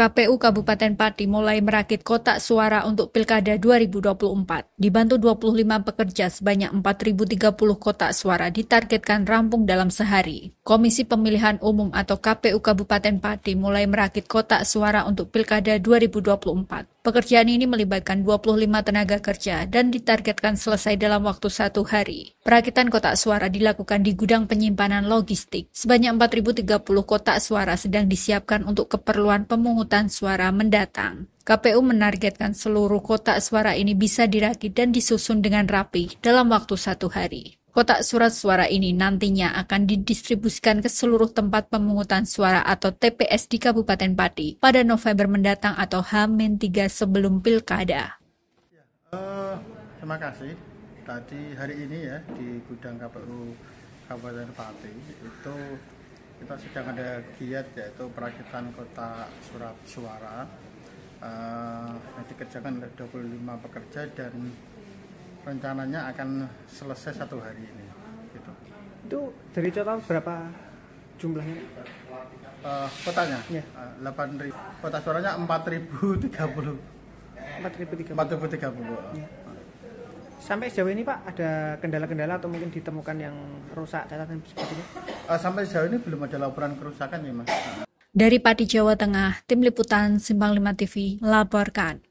KPU Kabupaten Pati mulai merakit kotak suara untuk Pilkada 2024. Dibantu 25 pekerja sebanyak 4.030 kotak suara ditargetkan rampung dalam sehari. Komisi Pemilihan Umum atau KPU Kabupaten Pati mulai merakit kotak suara untuk Pilkada 2024. Pekerjaan ini melibatkan 25 tenaga kerja dan ditargetkan selesai dalam waktu satu hari. Perakitan kotak suara dilakukan di gudang penyimpanan logistik. Sebanyak 4.030 kotak suara sedang disiapkan untuk keperluan pemungut pemungutan suara mendatang. KPU menargetkan seluruh kotak suara ini bisa dirakit dan disusun dengan rapi dalam waktu satu hari. Kotak surat suara ini nantinya akan didistribusikan ke seluruh tempat pemungutan suara atau TPS di Kabupaten Pati pada November mendatang atau H-3 sebelum pilkada. Uh, terima kasih. Tadi hari ini ya di gudang KPU Kabupaten Pati itu kita sedang ada giat yaitu perakitan kota surat suara uh, eh, yang dikerjakan oleh 25 pekerja dan rencananya akan selesai satu hari ini gitu. itu dari total berapa jumlahnya uh, kotanya ya. uh, 8.000 kota suaranya 4.030 4.030 4.030 ya. Sampai sejauh ini Pak ada kendala-kendala atau mungkin ditemukan yang rusak catatan seperti ini? Uh, sampai sejauh ini belum ada laporan kerusakan ya Mas. Dari Pati Jawa Tengah, Tim Liputan Simpang 5 TV melaporkan.